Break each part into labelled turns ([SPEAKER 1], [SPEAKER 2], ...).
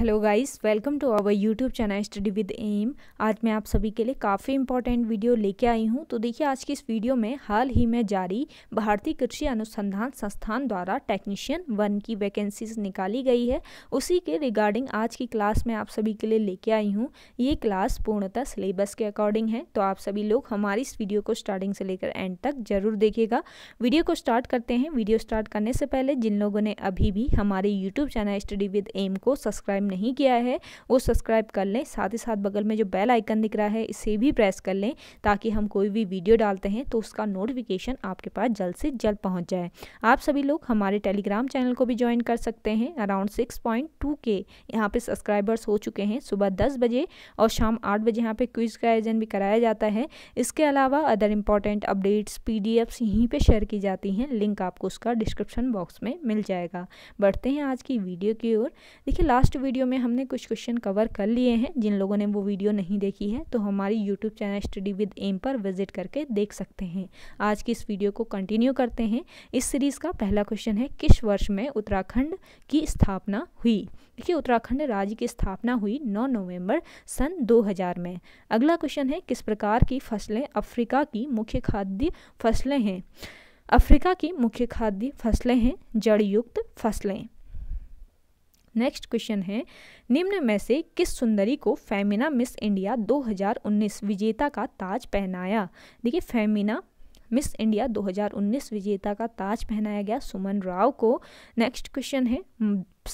[SPEAKER 1] hello guys welcome to our YouTube channel study with M आज मैं आप सभी के लिए काफ़ी इंपॉर्टेंट वीडियो लेके आई हूं तो देखिए आज की इस वीडियो में हाल ही में जारी भारतीय कृषि अनुसंधान संस्थान द्वारा टेक्नीशियन वन की वैकेंसीज निकाली गई है उसी के रिगार्डिंग आज की क्लास में आप सभी के लिए लेके आई हूँ ये क्लास पूर्णतः सिलेबस के अकॉर्डिंग है तो आप सभी लोग हमारी इस वीडियो को स्टार्टिंग से लेकर एंड तक जरूर देखेगा वीडियो को स्टार्ट करते हैं वीडियो स्टार्ट करने से पहले जिन लोगों ने अभी भी हमारे YouTube channel study with M को सब्सक्राइब नहीं किया है वो सब्सक्राइब कर लें साथ ही साथ बगल में जो बेल आइकन दिख रहा है इसे भी प्रेस कर लें ताकि हम कोई भी वीडियो डालते हैं तो उसका नोटिफिकेशन आपके पास जल्द से जल्द पहुँच जाए आप सभी लोग हमारे टेलीग्राम चैनल को भी ज्वाइन कर सकते हैं अराउंड सिक्स पॉइंट टू के यहाँ पर सब्सक्राइबर्स हो चुके हैं सुबह दस बजे और शाम आठ बजे यहाँ पर क्विज का आयोजन भी कराया जाता है इसके अलावा अदर इंपॉर्टेंट अपडेट्स पी यहीं पर शेयर की जाती हैं लिंक आपको उसका डिस्क्रिप्शन बॉक्स में मिल जाएगा बढ़ते हैं आज की वीडियो की ओर देखिए लास्ट वीडियो वीडियो में हमने कुछ क्वेश्चन कवर कर लिए हैं जिन लोगों ने वो वीडियो नहीं देखी है तो हमारी YouTube channel study with M पर विजिट करके देख सकते हैं आज की इस वीडियो को कंटिन्यू करते हैं इस सीरीज़ का पहला क्वेश्चन है किस वर्ष में उत्तराखंड की स्थापना हुई देखिए उत्तराखंड राज्य की स्थापना हुई नौ नवंबर सन दो में अगला क्वेश्चन है किस प्रकार की फसलें अफ्रीका की मुख्य खाद्य फसलें हैं अफ्रीका की मुख्य खाद्य फसलें हैं जड़युक्त फसलें नेक्स्ट क्वेश्चन है निम्न में से किस सुंदरी को फेमिना मिस इंडिया 2019 विजेता का ताज पहनाया देखिए फेमिना मिस इंडिया 2019 विजेता का ताज पहनाया गया सुमन राव को नेक्स्ट क्वेश्चन है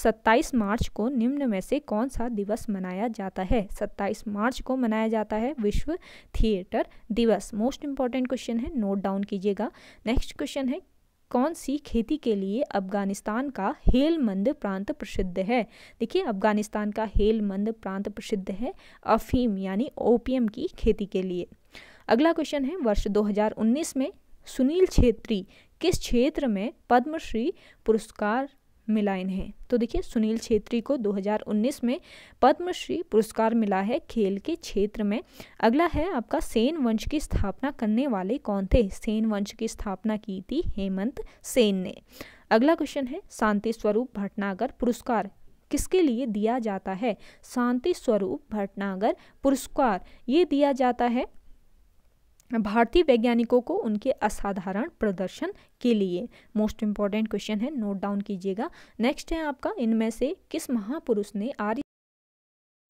[SPEAKER 1] 27 मार्च को निम्न में से कौन सा दिवस मनाया जाता है 27 मार्च को मनाया जाता है विश्व थिएटर दिवस मोस्ट इंपॉर्टेंट क्वेश्चन है नोट डाउन कीजिएगा नेक्स्ट क्वेश्चन है कौन सी खेती के लिए अफगानिस्तान का हेलमंद प्रांत प्रसिद्ध है देखिए अफगानिस्तान का हेलमंद प्रांत प्रसिद्ध है अफीम यानी ओपियम की खेती के लिए अगला क्वेश्चन है वर्ष 2019 में सुनील छेत्री किस क्षेत्र में पद्मश्री पुरस्कार मिला इन्हें तो देखिए सुनील छेत्री को 2019 में पद्मश्री पुरस्कार मिला है खेल के क्षेत्र में अगला है आपका सेन वंश की स्थापना करने वाले कौन थे सेन वंश की स्थापना की थी हेमंत सेन ने अगला क्वेश्चन है शांति स्वरूप भटनागर पुरस्कार किसके लिए दिया जाता है शांति स्वरूप भटनागर पुरस्कार ये दिया जाता है भारतीय वैज्ञानिकों को उनके असाधारण प्रदर्शन के लिए मोस्ट इम्पॉर्टेंट क्वेश्चन है नोट डाउन कीजिएगा नेक्स्ट है आपका इनमें से किस महापुरुष ने आर्य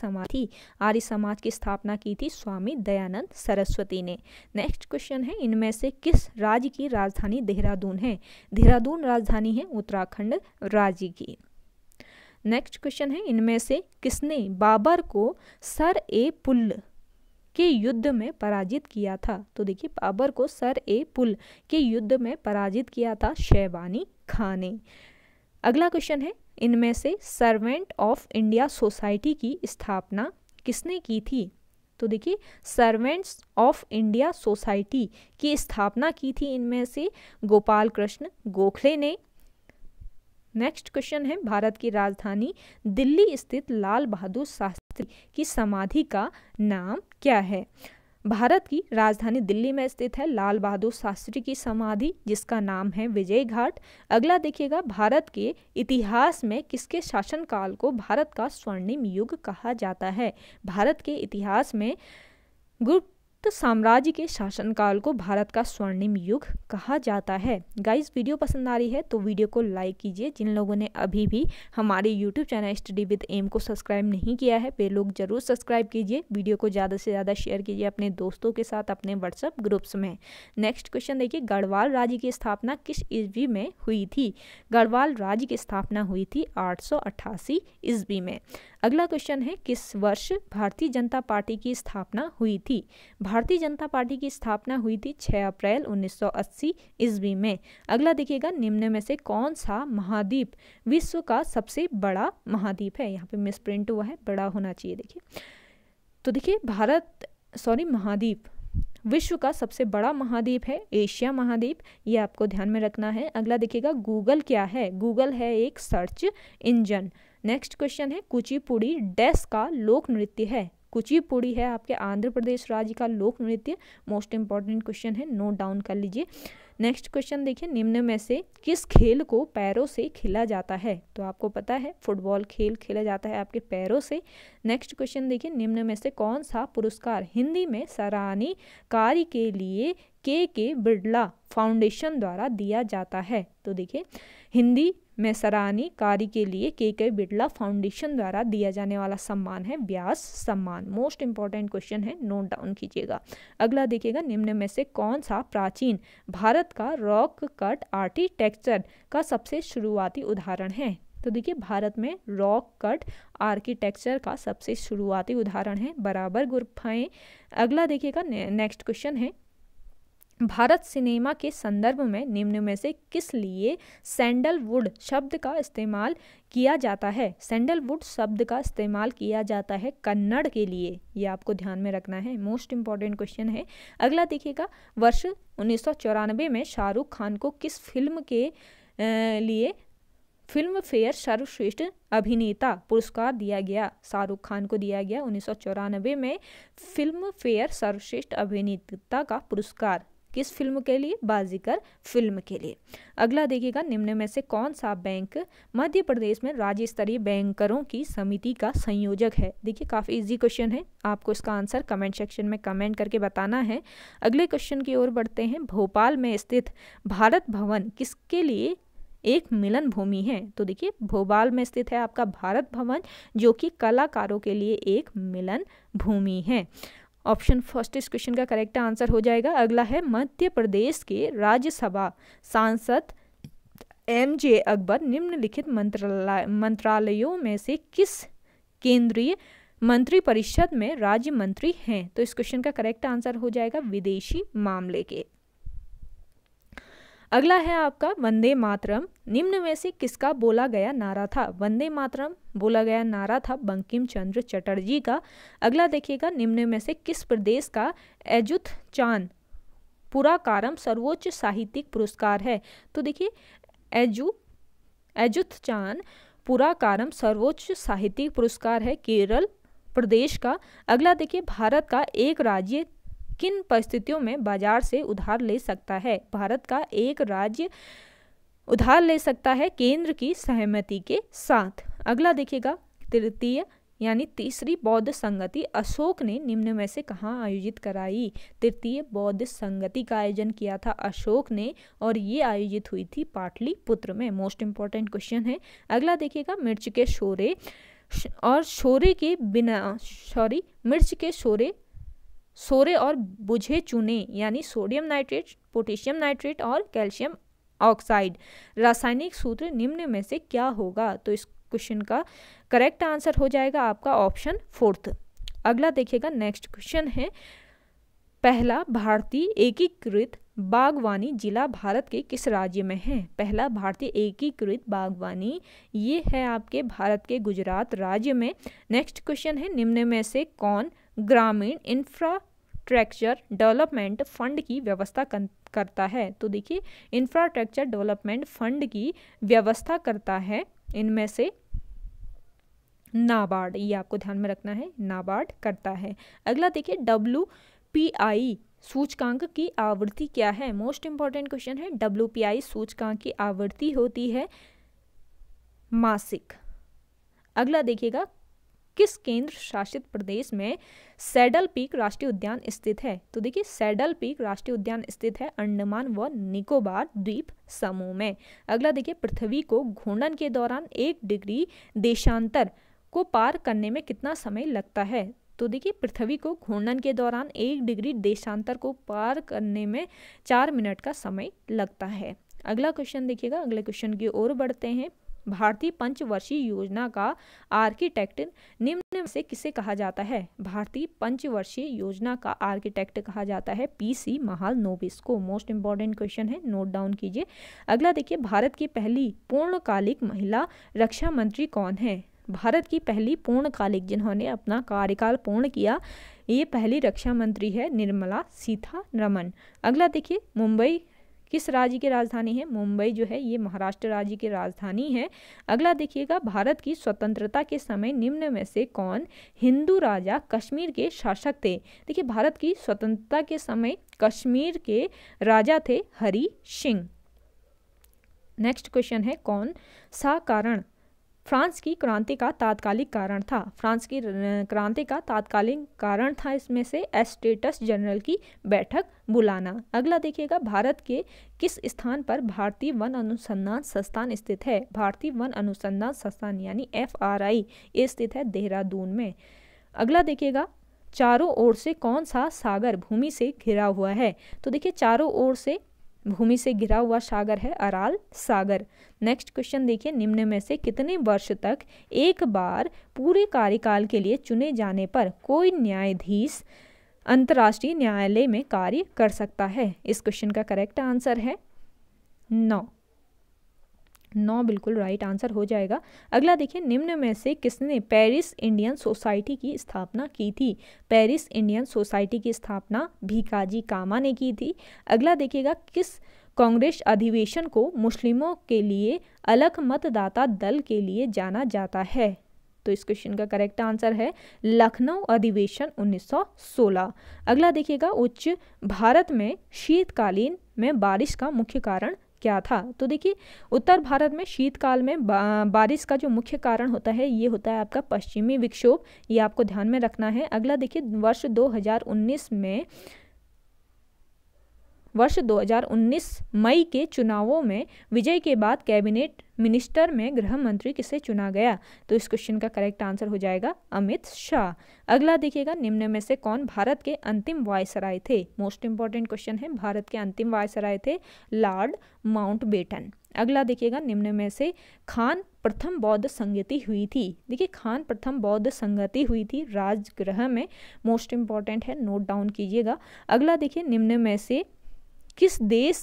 [SPEAKER 1] समाज थी आर्य समाज की स्थापना की थी स्वामी दयानंद सरस्वती ने नेक्स्ट क्वेश्चन है इनमें से किस राज्य की राजधानी देहरादून है देहरादून राजधानी है उत्तराखंड राज्य की नेक्स्ट क्वेश्चन है इनमें से किसने बाबर को सर ए पुल के युद्ध में पराजित किया था तो देखिए बाबर को सर ए पुल के युद्ध में पराजित किया था शैबानी खां ने अगला क्वेश्चन है इनमें से सर्वेंट ऑफ इंडिया सोसाइटी की स्थापना किसने की थी तो देखिए सर्वेंट्स ऑफ इंडिया सोसाइटी की स्थापना की थी इनमें से गोपाल कृष्ण गोखले ने नेक्स्ट क्वेश्चन है भारत की राजधानी दिल्ली स्थित लाल बहादुर शास्त्री शास्त्री की समाधि का नाम क्या है भारत की राजधानी दिल्ली में स्थित है लाल बहादुर शास्त्री की समाधि जिसका नाम है विजय घाट अगला देखिएगा भारत के इतिहास में किसके शासनकाल को भारत का स्वर्णिम युग कहा जाता है भारत के इतिहास में गुप्त गुप्त साम्राज्य के शासनकाल को भारत का स्वर्णिम युग कहा जाता है गाइस वीडियो पसंद आ रही है तो वीडियो को लाइक कीजिए जिन लोगों ने अभी भी हमारे YouTube channel study with M को सब्सक्राइब नहीं किया है वे लोग ज़रूर सब्सक्राइब कीजिए वीडियो को ज़्यादा से ज़्यादा शेयर कीजिए अपने दोस्तों के साथ अपने व्हाट्सअप ग्रुप्स में नेक्स्ट क्वेश्चन देखिए गढ़वाल राज्य की स्थापना किस ईस्वी में हुई थी गढ़वाल राज्य की स्थापना हुई थी आठ सौ ईस्वी में अगला क्वेश्चन है किस वर्ष भारतीय जनता पार्टी की स्थापना हुई थी भारत भारतीय जनता पार्टी की स्थापना हुई थी 6 अप्रैल 1980 ईस्वी में अगला देखिएगा निम्न में से कौन सा महाद्वीप विश्व का सबसे बड़ा महाद्वीप है यहाँ पे मिस प्रिंट हुआ है बड़ा होना चाहिए देखिए तो देखिए भारत सॉरी महाद्वीप विश्व का सबसे बड़ा महाद्वीप है एशिया महाद्वीप ये आपको ध्यान में रखना है अगला देखिएगा गूगल क्या है गूगल है एक सर्च इंजन नेक्स्ट क्वेश्चन है कुचिपुड़ी डेस का लोक नृत्य है कुचिपुड़ी है आपके आंध्र प्रदेश राज्य का लोक नृत्य मोस्ट इंपॉर्टेंट क्वेश्चन है नोट डाउन कर लीजिए नेक्स्ट क्वेश्चन देखिए निम्न में से किस खेल को पैरों से खेला जाता है तो आपको पता है फुटबॉल खेल खेला जाता है आपके पैरों से नेक्स्ट क्वेश्चन देखिए निम्न में से कौन सा पुरस्कार हिंदी में सराहनीय कार्य के लिए के के बिरला फाउंडेशन द्वारा दिया जाता है तो देखिए हिंदी में सराहनीय कार्य के लिए के के बिरला फाउंडेशन द्वारा दिया जाने वाला सम्मान है Vyas Samman most important question है नोट डाउन कीजिएगा अगला देखिएगा निम्न में से कौन सा प्राचीन भारत का रॉक कट आर्किटेक्चर का सबसे शुरुआती उदाहरण है तो देखिए भारत में रॉक कट आर्किटेक्चर का सबसे शुरुआती उदाहरण है बराबर गुरफाएँ अगला देखिएगा ने, नेक्स्ट क्वेश्चन है भारत सिनेमा के संदर्भ में निम्न में से किस लिए सैंडलवुड शब्द का इस्तेमाल किया जाता है सैंडलवुड शब्द का इस्तेमाल किया जाता है कन्नड़ के लिए ये आपको ध्यान में रखना है मोस्ट इम्पॉर्टेंट क्वेश्चन है अगला देखिएगा वर्ष उन्नीस में शाहरुख खान को किस फिल्म के लिए फिल्म फेयर सर्वश्रेष्ठ अभिनेता पुरस्कार दिया गया शाहरुख खान को दिया गया उन्नीस में फिल्म फेयर सर्वश्रेष्ठ अभिनेता का पुरस्कार किस फिल्म के लिए बाजीकर फिल्म के लिए अगला देखिएगा निम्न में से कौन सा बैंक मध्य प्रदेश में राज्य स्तरीय बैंकरों की समिति का संयोजक है देखिए काफ़ी इजी क्वेश्चन है आपको इसका आंसर कमेंट सेक्शन में कमेंट करके बताना है अगले क्वेश्चन की ओर बढ़ते हैं भोपाल में स्थित भारत भवन किसके लिए एक मिलन भूमि है तो देखिए भोपाल में स्थित है आपका भारत भवन जो कि कलाकारों के लिए एक मिलन भूमि है ऑप्शन फर्स्ट इस क्वेश्चन का करेक्ट आंसर हो जाएगा अगला है मध्य प्रदेश के राज्यसभा सांसद एम जे अकबर निम्नलिखित मंत्रालय मंत्रालयों में से किस केंद्रीय मंत्रिपरिषद में राज्य मंत्री हैं तो इस क्वेश्चन का करेक्ट आंसर हो जाएगा विदेशी मामले के अगला है आपका वंदे मातरम निम्न में से किसका बोला गया नारा था वंदे मातरम बोला गया नारा था बंकिम चंद्र चटर्जी का अगला देखिएगा निम्न में से किस प्रदेश का एजुत चांद पुराकारम सर्वोच्च साहित्यिक पुरस्कार है तो देखिए एजु एजुत चांद पुराकारम सर्वोच्च साहित्यिक पुरस्कार है केरल प्रदेश का अगला देखिए भारत का एक राज्य किन परिस्थितियों में बाजार से उधार ले सकता है भारत का एक राज्य उधार ले सकता है केंद्र की सहमति के साथ अगला देखिएगा तृतीय यानी तीसरी बौद्ध संगति अशोक ने निम्न में से कहाँ आयोजित कराई तृतीय बौद्ध संगति का आयोजन किया था अशोक ने और ये आयोजित हुई थी पाटलिपुत्र में मोस्ट इम्पॉर्टेंट क्वेश्चन है अगला देखिएगा मिर्च के शोरे और शोरे के बिना सॉरी मिर्च के शोरे सोरे और बुझे चुने यानी सोडियम नाइट्रेट पोटेशियम नाइट्रेट और कैल्शियम ऑक्साइड रासायनिक सूत्र निम्न में से क्या होगा तो इस क्वेश्चन का करेक्ट आंसर हो जाएगा आपका ऑप्शन फोर्थ अगला देखिएगा नेक्स्ट क्वेश्चन है पहला भारतीय एकीकृत बागवानी जिला भारत के किस राज्य में है पहला भारतीय एकीकृत बागवानी ये है आपके भारत के गुजरात राज्य में नेक्स्ट क्वेश्चन है निम्न में से कौन ग्रामीण इंफ्रास्ट्रक्चर डेवलपमेंट फंड की व्यवस्था करता है तो देखिए इंफ्रास्ट्रक्चर डेवलपमेंट फंड की व्यवस्था करता है इनमें से नाबार्ड ये आपको ध्यान में रखना है नाबार्ड करता है अगला देखिए डब्ल्यू पी आई सूचकांक की आवृत्ति क्या है मोस्ट इंपॉर्टेंट क्वेश्चन है डब्ल्यू पी आई सूचकांक की आवृत्ति होती है मासिक अगला देखिएगा किस केंद्र शासित प्रदेश में सैडल पीक राष्ट्रीय उद्यान स्थित है तो देखिए सैडल पीक राष्ट्रीय उद्यान स्थित है अंडमान व निकोबार द्वीप समूह में अगला देखिए पृथ्वी को घूर्णन के दौरान एक डिग्री देशांतर को पार करने में कितना समय लगता है तो देखिए पृथ्वी को घूर्णन के दौरान एक डिग्री देशांतर को पार करने में चार मिनट का समय लगता है अगला क्वेश्चन देखिएगा अगले क्वेश्चन की ओर बढ़ते हैं भारतीय पंचवर्षीय योजना का आर्किटेक्ट निम्न से किसे कहा जाता है भारतीय पंचवर्षीय योजना का आर्किटेक्ट कहा जाता है पी सी महाल नोबिस को मोस्ट इंपॉर्टेंट क्वेश्चन है नोट डाउन कीजिए अगला देखिए भारत की पहली पूर्णकालिक महिला रक्षा मंत्री कौन है भारत की पहली पूर्णकालिक जिन्होंने अपना कार्यकाल पूर्ण किया ये पहली रक्षा मंत्री है निर्मला सीतारमन अगला देखिए मुंबई किस राज्य की राजधानी है मुंबई जो है ये महाराष्ट्र राज्य की राजधानी है अगला देखिएगा भारत की स्वतंत्रता के समय निम्न में से कौन हिंदू राजा कश्मीर के शासक थे देखिए भारत की स्वतंत्रता के समय कश्मीर के राजा थे हरी सिंह नेक्स्ट क्वेश्चन है कौन सा कारण फ्रांस की क्रांति का तात्कालिक कारण था फ्रांस की क्रांति का तात्कालिक कारण था इसमें से एस्टेटस जनरल की बैठक बुलाना अगला देखिएगा भारत के किस स्थान पर भारतीय वन अनुसंधान संस्थान स्थित है भारतीय वन अनुसंधान संस्थान यानी एफ आर आई ये स्थित है देहरादून में अगला देखिएगा चारों ओर से कौन सा सागर भूमि से घिरा हुआ है तो देखिए चारों ओर से भूमि से घिरा हुआ सागर है अराल सागर नेक्स्ट क्वेश्चन देखिए निम्न में से कितने वर्ष तक एक बार पूरे कार्यकाल के लिए चुने जाने पर कोई न्यायाधीश अंतर्राष्ट्रीय न्यायालय में कार्य कर सकता है इस क्वेश्चन का करेक्ट आंसर है नौ नौ बिल्कुल राइट आंसर हो जाएगा अगला देखिए निम्न में से किसने पेरिस इंडियन सोसाइटी की स्थापना की थी पेरिस इंडियन सोसाइटी की स्थापना भीकाजी कामा ने की थी अगला देखिएगा किस कांग्रेस अधिवेशन को मुस्लिमों के लिए अलग मतदाता दल के लिए जाना जाता है तो इस क्वेश्चन का करेक्ट आंसर है लखनऊ अधिवेशन 1916 अगला देखिएगा उच्च भारत में शीतकालीन में बारिश का मुख्य कारण क्या था तो देखिए उत्तर भारत में शीतकाल में बारिश का जो मुख्य कारण होता है ये होता है आपका पश्चिमी विक्षोभ ये आपको ध्यान में रखना है अगला देखिए वर्ष 2019 में वर्ष 2019 मई के चुनावों में विजय के बाद कैबिनेट मिनिस्टर में गृह मंत्री किसे चुना गया तो इस क्वेश्चन का करेक्ट आंसर हो जाएगा अमित शाह अगला देखिएगा निम्न में से कौन भारत के अंतिम वायसराय थे मोस्ट इंपॉर्टेंट क्वेश्चन है भारत के अंतिम वायसराय थे लॉर्ड माउंट बेटन अगला देखिएगा निम्न में से खान प्रथम बौद्ध संगति हुई थी देखिए खान प्रथम बौद्ध संगति हुई थी राजगृह में मोस्ट इम्पॉर्टेंट है नोट डाउन कीजिएगा अगला देखिए निम्न में से किस देश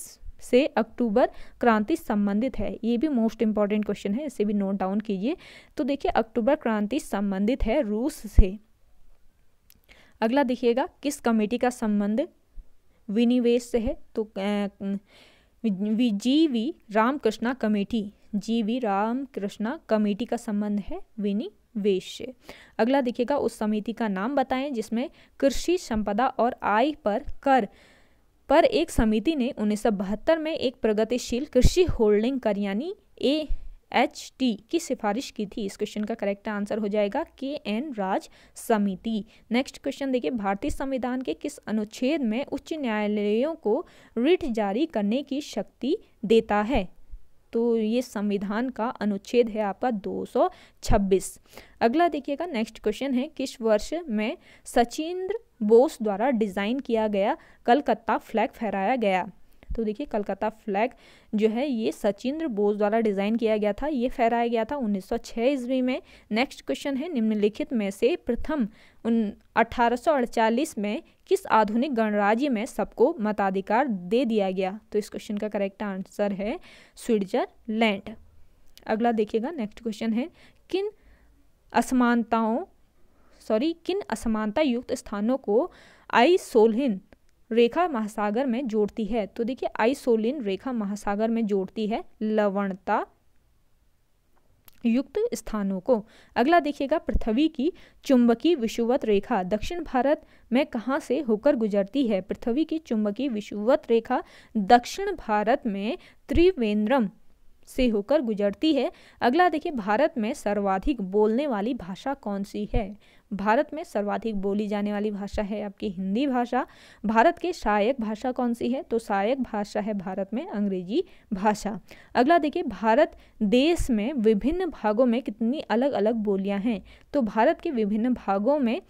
[SPEAKER 1] से अक्टूबर क्रांति संबंधित है ये भी मोस्ट इंपॉर्टेंट क्वेश्चन है इसे भी नोट डाउन कीजिए तो देखिए अक्टूबर क्रांति संबंधित है रूस से अगला देखिएगा किस कमेटी का संबंध विनिवेश से है तो G V Ramakrishna committee G V Ramakrishna committee का संबंध है विनिवेश से अगला देखिएगा उस समिति का नाम बताएं जिसमें कृषि संपदा और आय पर कर पर एक समिति ने उन्नीस में एक प्रगतिशील कृषि होल्डिंग कर यानी ए एच टी की सिफारिश की थी इस क्वेश्चन का करेक्ट आंसर हो जाएगा के एन राज समिति नेक्स्ट क्वेश्चन देखिए भारतीय संविधान के किस अनुच्छेद में उच्च न्यायालयों को रिट जारी करने की शक्ति देता है तो ये संविधान का अनुच्छेद है आपका 226 अगला देखिएगा नेक्स्ट क्वेश्चन है किस वर्ष में सचिंद्र बोस द्वारा डिज़ाइन किया गया कलकत्ता फ्लैग फहराया गया तो देखिए कलकत्ता फ्लैग जो है ये सचिंद्र बोस द्वारा डिज़ाइन किया गया था ये फहराया गया था 1906 ईस्वी में नेक्स्ट क्वेश्चन है निम्नलिखित में से प्रथम उन अठारह में किस आधुनिक गणराज्य में सबको मताधिकार दे दिया गया तो इस क्वेश्चन का करेक्ट आंसर है स्विट्जरलैंड अगला देखिएगा नेक्स्ट क्वेश्चन है किन असमानताओं सॉरी किन असमानता युक्त स्थानों को आइसोलिन रेखा महासागर में जोड़ती है तो देखिए आइसोलिन रेखा महासागर में जोड़ती है लवणता युक्त स्थानों को अगला देखिएगा पृथ्वी की चुंबकीय विषुवत रेखा दक्षिण भारत में कहाँ से होकर गुजरती है पृथ्वी की चुंबकीय विषुवत रेखा दक्षिण भारत में त्रिवेंद्रम से होकर गुजरती है अगला देखिए भारत में सर्वाधिक बोलने वाली भाषा कौन सी है भारत में सर्वाधिक बोली जाने वाली भाषा है आपकी हिंदी भाषा भारत की सहायक भाषा कौन सी है तो सहायक भाषा है भारत में अंग्रेजी भाषा अगला देखिए भारत देश में विभिन्न भागों में कितनी अलग अलग बोलियां हैं तो भारत के विभिन्न भागों में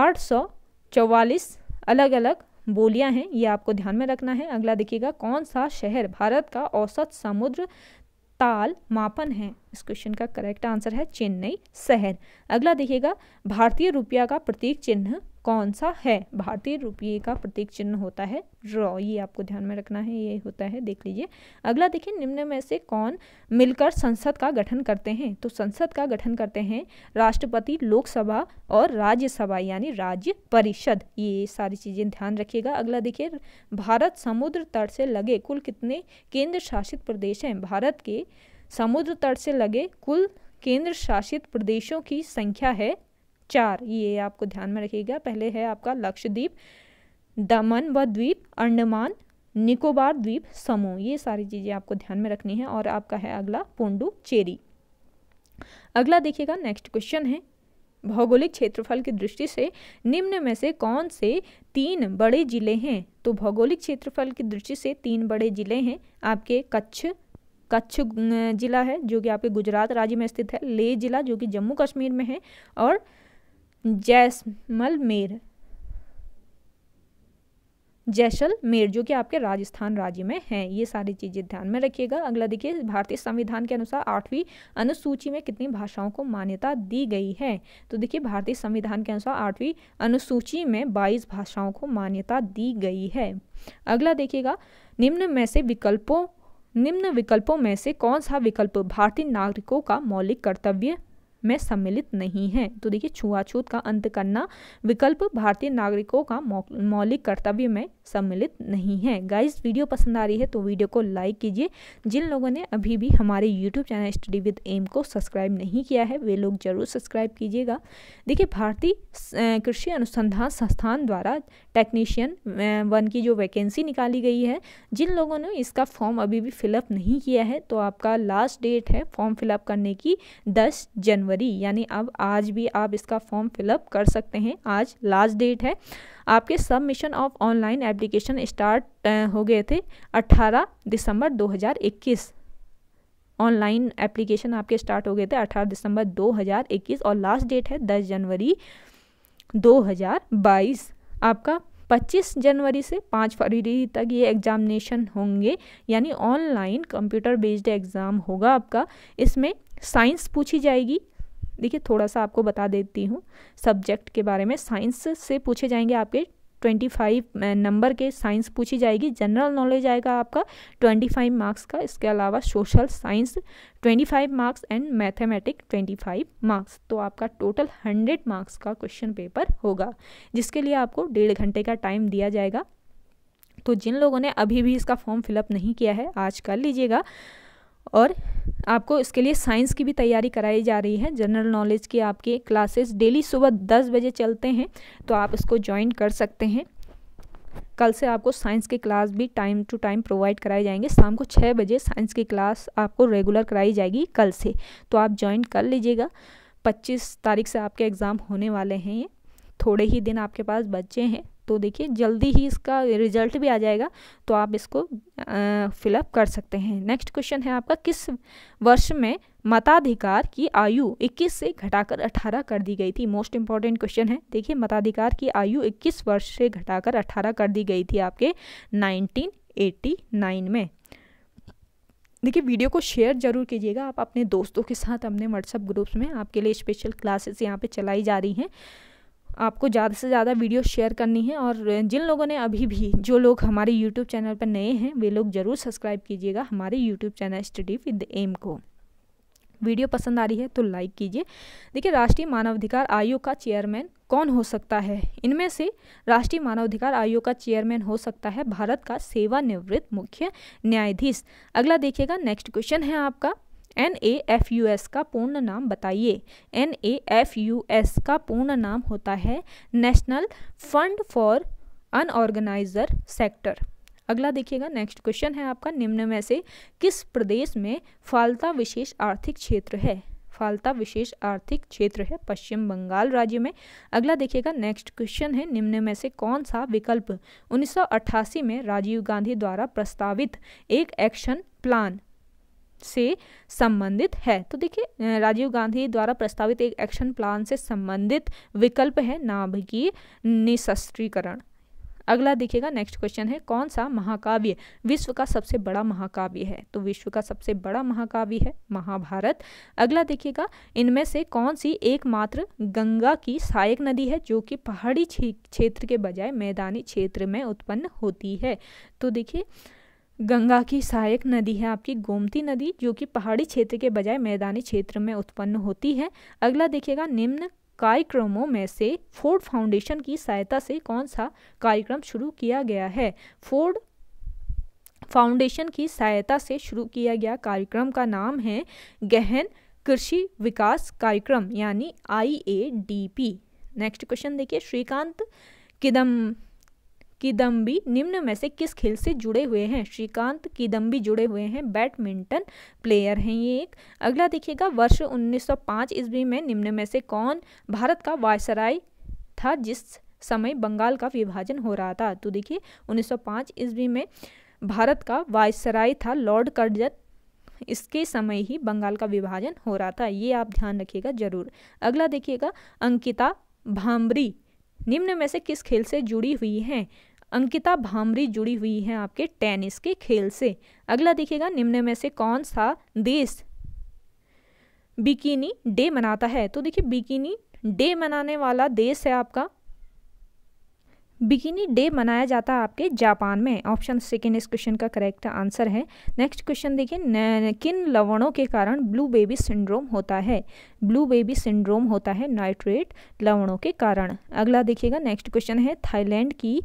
[SPEAKER 1] आठ सौ चौवालीस अलग अलग बोलियां हैं ये आपको ध्यान में रखना है अगला देखिएगा कौन सा शहर भारत का औसत समुद्र ताल मापन है इस क्वेश्चन का करेक्ट आंसर है चेन्नई शहर अगला देखिएगा भारतीय रुपया का प्रतीक चिन्ह कौन सा है भारतीय रुपये का प्रतीक चिन्ह होता है रॉ ये आपको ध्यान में रखना है ये होता है देख लीजिए अगला देखिए निम्न में से कौन मिलकर संसद का गठन करते हैं तो संसद का गठन करते हैं राष्ट्रपति लोकसभा और राज्यसभा यानी राज्य परिषद ये सारी चीज़ें ध्यान रखिएगा अगला देखिए भारत समुद्र तट से लगे कुल कितने केंद्र शासित प्रदेश हैं भारत के समुद्र तट से लगे कुल केंद्र शासित प्रदेशों की संख्या है चार ये आपको ध्यान में रखिएगा पहले है आपका लक्षद्वीप दमन व द्वीप अंडमान निकोबार द्वीप समूह ये सारी चीज़ें आपको ध्यान में रखनी है और आपका है अगला पोंडुचेरी अगला देखिएगा नेक्स्ट क्वेश्चन है भौगोलिक क्षेत्रफल की दृष्टि से निम्न में से कौन से तीन बड़े जिले हैं तो भौगोलिक क्षेत्रफल की दृष्टि से तीन बड़े जिले हैं आपके कच्छ कच्छ जिला है जो कि आपके गुजरात राज्य में स्थित है ले जिला जो कि जम्मू कश्मीर में है और जैसमलमेर जैसलमेर जो कि आपके राजस्थान राज्य में है ये सारी चीज़ें ध्यान में रखिएगा अगला देखिए भारतीय संविधान के अनुसार आठवीं अनुसूची में कितनी भाषाओं को मान्यता दी गई है तो देखिए भारतीय संविधान के अनुसार आठवीं अनुसूची में बाईस भाषाओं को मान्यता दी गई है अगला देखिएगा निम्न में से विकल्पों निम्न विकल्पों में से कौन सा विकल्प भारतीय नागरिकों का मौलिक कर्तव्य में सम्मिलित नहीं है तो देखिए छुआछूत का अंत करना विकल्प भारतीय नागरिकों का मौलिक कर्तव्य में सम्मिलित नहीं है गाइस वीडियो पसंद आ रही है तो वीडियो को लाइक कीजिए जिन लोगों ने अभी भी हमारे YouTube channel study with M को सब्सक्राइब नहीं किया है वे लोग जरूर सब्सक्राइब कीजिएगा देखिए भारतीय कृषि अनुसंधान संस्थान द्वारा टेक्नीशियन वन की जो वैकेंसी निकाली गई है जिन लोगों ने इसका फॉर्म अभी भी फिलअप नहीं किया है तो आपका लास्ट डेट है फॉर्म फिलअप करने की दस जनवरी यानी अब आज भी आप इसका फॉर्म फिलअप कर सकते हैं आज लास्ट डेट है आपके submission of online application start हो गए थे 18 दिसंबर 2021 ऑनलाइन एप्लीकेशन आपके स्टार्ट हो गए थे 18 दिसंबर 2021 और लास्ट डेट है 10 जनवरी 2022 आपका 25 जनवरी से 5 फरवरी तक ये एग्जामिनेशन होंगे यानी ऑनलाइन कंप्यूटर बेस्ड एग्ज़ाम होगा आपका इसमें साइंस पूछी जाएगी देखिए थोड़ा सा आपको बता देती हूँ सब्जेक्ट के बारे में साइंस से पूछे जाएंगे आपके ट्वेंटी फाइव नंबर के साइंस पूछी जाएगी जनरल नॉलेज आएगा आपका ट्वेंटी फाइव मार्क्स का इसके अलावा social science twenty five marks and mathematic twenty five marks तो आपका टोटल हंड्रेड मार्क्स का क्वेश्चन पेपर होगा जिसके लिए आपको डेढ़ घंटे का टाइम दिया जाएगा तो जिन लोगों ने अभी भी इसका फॉर्म फिलअप नहीं किया है आज कर लीजिएगा और आपको इसके लिए साइंस की भी तैयारी कराई जा रही है जनरल नॉलेज की आपकी क्लासेस डेली सुबह दस बजे चलते हैं तो आप इसको ज्वाइन कर सकते हैं कल से आपको साइंस की क्लास भी टाइम टू टाइम प्रोवाइड कराए जाएंगे शाम को छः बजे साइंस की क्लास आपको रेगुलर कराई जाएगी कल से तो आप ज्वाइन कर लीजिएगा पच्चीस तारीख से आपके एग्ज़ाम होने वाले हैं ये थोड़े ही दिन आपके पास बच्चे हैं तो देखिए जल्दी ही इसका रिजल्ट भी आ जाएगा तो आप इसको फिलअप कर सकते हैं नेक्स्ट क्वेश्चन है आपका किस वर्ष में मताधिकार की आयु 21 से घटाकर 18 कर दी गई थी मोस्ट इंपॉर्टेंट क्वेश्चन है देखिए मताधिकार की आयु 21 वर्ष से घटाकर 18 कर दी गई थी आपके 1989 में देखिए वीडियो को शेयर जरूर कीजिएगा आप अपने दोस्तों के साथ अपने व्हाट्सएप ग्रुप्स में आपके लिए स्पेशल क्लासेस यहाँ पे चलाई जा रही हैं आपको ज़्यादा से ज़्यादा वीडियो शेयर करनी है और जिन लोगों ने अभी भी जो लोग हमारे यूट्यूब चैनल पर नए हैं वे लोग ज़रूर सब्सक्राइब कीजिएगा हमारे YouTube channel study with M को वीडियो पसंद आ रही है तो लाइक कीजिए देखिए राष्ट्रीय मानवाधिकार आयोग का चेयरमैन कौन हो सकता है इनमें से राष्ट्रीय मानवाधिकार आयोग का चेयरमैन हो सकता है भारत का सेवानिवृत्त मुख्य न्यायाधीश अगला देखिएगा नेक्स्ट क्वेश्चन है आपका N A F U S का पूर्ण नाम बताइए N A F U S का पूर्ण नाम होता है national fund for unorganiser sector अगला देखिएगा नेक्स्ट क्वेश्चन है आपका निम्न में से किस प्रदेश में फालता विशेष आर्थिक क्षेत्र है फालता विशेष आर्थिक क्षेत्र है पश्चिम बंगाल राज्य में अगला देखिएगा नेक्स्ट क्वेश्चन है निम्न में से कौन सा विकल्प 1988 में राजीव गांधी द्वारा प्रस्तावित एक एक्शन प्लान से संबंधित है तो देखिए राजीव गांधी द्वारा प्रस्तावित एक एक्शन प्लान से संबंधित विकल्प है नाभिकीय निशस्त्रीकरण अगला देखिएगा नेक्स्ट क्वेश्चन है कौन सा महाकाव्य विश्व का सबसे बड़ा महाकाव्य है तो विश्व का सबसे बड़ा महाकाव्य है महाभारत अगला देखिएगा इनमें से कौन सी एकमात्र गंगा की सहायक नदी है जो कि पहाड़ी क्षेत्र के बजाय मैदानी क्षेत्र में उत्पन्न होती है तो देखिए गंगा की सहायक नदी है आपकी गोमती नदी जो कि पहाड़ी क्षेत्र के बजाय मैदानी क्षेत्र में उत्पन्न होती है अगला देखिएगा निम्न कार्यक्रमों में से फोर्ड फाउंडेशन की सहायता से कौन सा कार्यक्रम शुरू किया गया है फोर्ड फाउंडेशन की सहायता से शुरू किया गया कार्यक्रम का नाम है गहन कृषि विकास कार्यक्रम यानी आई नेक्स्ट क्वेश्चन देखिए श्रीकांत किदम किदम्बी निम्न में से किस खेल से जुड़े हुए हैं श्रीकांत किदम्बी जुड़े हुए हैं बैडमिंटन प्लेयर हैं ये एक अगला देखिएगा वर्ष 1905 ईस्वी में निम्न में से कौन भारत का वायसराय था जिस समय बंगाल का विभाजन हो रहा था तो देखिए 1905 ईस्वी में भारत का वायसराय था लॉर्ड कर्जत इसके समय ही बंगाल का विभाजन हो रहा था ये आप ध्यान रखिएगा जरूर अगला देखिएगा अंकिता भामरी निम्न में से किस खेल से जुड़ी हुई हैं अंकिता भामरी जुड़ी हुई हैं आपके टेनिस के खेल से अगला देखिएगा निम्न में से कौन सा देश बिकिनी डे मनाता है तो देखिए बिकिनी डे मनाने वाला देश है आपका बिकिनी डे मनाया जाता है आपके जापान में ऑप्शन सेकेंड इस क्वेश्चन का करेक्ट आंसर है नेक्स्ट क्वेश्चन देखिए किन लवणों के कारण ब्लू बेबी सिंड्रोम होता है ब्लू बेबी सिंड्रोम होता है नाइट्रेट लवणों के कारण अगला देखिएगा नेक्स्ट क्वेश्चन है थाईलैंड की